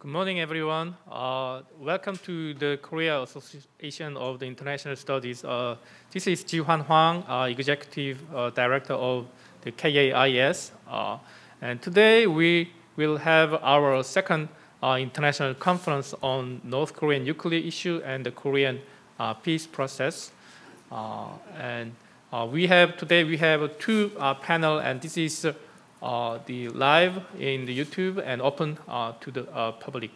Good morning, everyone. Uh, welcome to the Korea Association of the International Studies. Uh, this is Jihwan Huang, uh, Executive uh, Director of the KAIS. Uh, and today we will have our second uh, international conference on North Korean nuclear issue and the Korean peace process. and we have today we have two panel, and this is uh, the live in the YouTube and open uh, to the uh, public.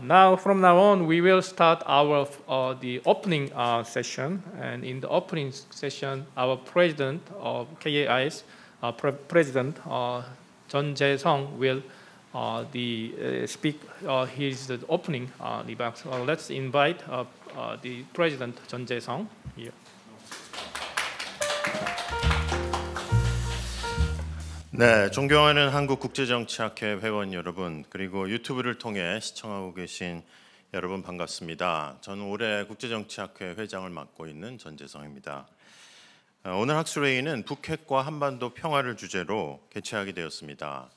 now, from now on, we will start our the opening session. And in the opening session, our president of KAIS, pre President uh, John Jae Song, will uh, the uh, speak uh, his the opening uh, remarks. let's invite the President John Jae Song here. 네, 존경하는 한국국제정치학회 회원 여러분 그리고 유튜브를 통해 시청하고 계신 여러분 반갑습니다. 저는 올해 국제정치학회 회장을 맡고 있는 전재성입니다. 어, 오늘 학술회의는 북핵과 한반도 평화를 주제로 개최하게 되었습니다.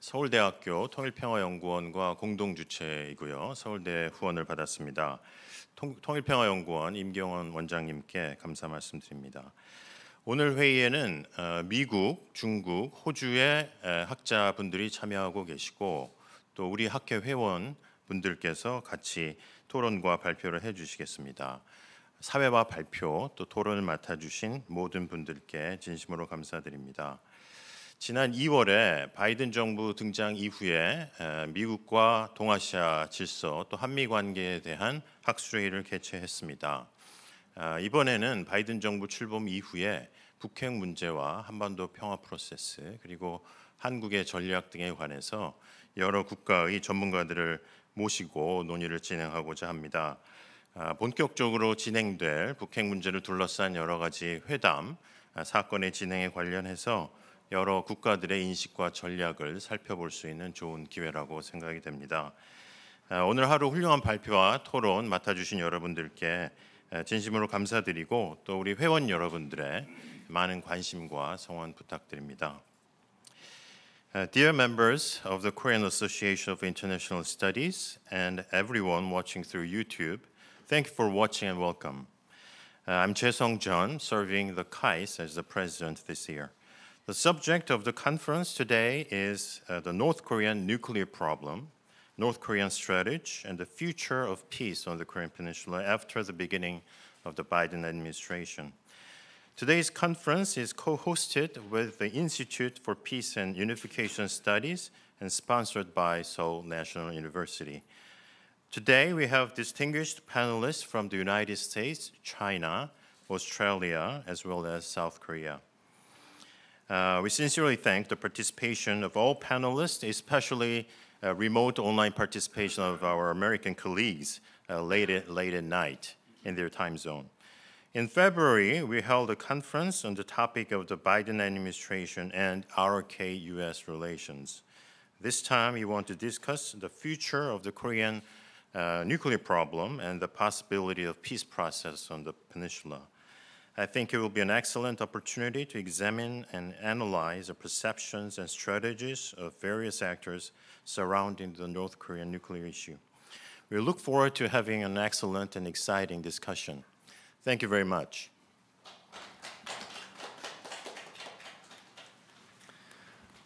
서울대학교 통일평화연구원과 공동 주최이고요. 서울대 후원을 받았습니다. 통, 통일평화연구원 임경원 원장님께 감사 말씀드립니다. 오늘 회의에는 어, 미국, 중국, 호주의 학자분들이 참여하고 계시고 또 우리 학회 회원 분들께서 같이 토론과 발표를 해주시겠습니다. 사회와 발표 또 토론을 맡아주신 모든 분들께 진심으로 감사드립니다. 지난 2월에 바이든 정부 등장 이후에 미국과 동아시아 질서 또 한미 관계에 대한 학술회의를 개최했습니다. 아, 이번에는 바이든 정부 출범 이후에 북핵 문제와 한반도 평화 프로세스 그리고 한국의 전략 등에 관해서 여러 국가의 전문가들을 모시고 논의를 진행하고자 합니다. 아, 본격적으로 진행될 북핵 문제를 둘러싼 여러 가지 회담 아, 사건의 진행에 관련해서 여러 국가들의 인식과 전략을 살펴볼 수 있는 좋은 기회라고 생각이 됩니다. 오늘 하루 훌륭한 발표와 토론 맡아주신 여러분들께 진심으로 감사드리고 또 우리 회원 여러분들의 많은 관심과 성원 부탁드립니다. dear members of the Korean Association of International Studies and everyone watching through YouTube, thank you for watching and welcome. I'm Jae-sung Jun, serving the KAIS as the president this year. The subject of the conference today is uh, the North Korean nuclear problem, North Korean strategy and the future of peace on the Korean Peninsula after the beginning of the Biden administration. Today's conference is co-hosted with the Institute for Peace and Unification Studies and sponsored by Seoul National University. Today we have distinguished panelists from the United States, China, Australia, as well as South Korea. Uh, we sincerely thank the participation of all panelists, especially uh, remote online participation of our American colleagues uh, late, late at night in their time zone. In February, we held a conference on the topic of the Biden administration and RK-US relations. This time, we want to discuss the future of the Korean uh, nuclear problem and the possibility of peace process on the peninsula. I think it will be an excellent opportunity to examine and analyze the perceptions and strategies of various actors surrounding the North Korean nuclear issue. We look forward to having an excellent and exciting discussion. Thank you very much.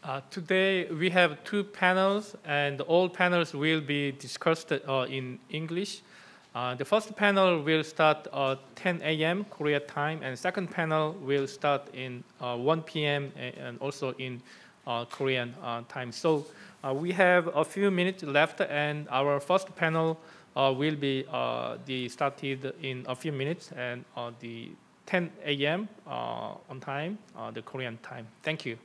Uh, today we have two panels and all panels will be discussed uh, in English. Uh, the first panel will start at 10 a.m. Korea time, and second panel will start in uh, 1 p.m. and also in uh, Korean uh, time. So uh, we have a few minutes left, and our first panel will be the started in a few minutes and the 10 a.m. on time, the Korean time. Thank you.